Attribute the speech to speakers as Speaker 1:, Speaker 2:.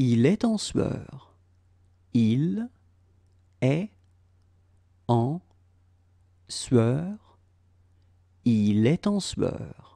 Speaker 1: Il est en sueur. Il est en sueur. Il est en sueur.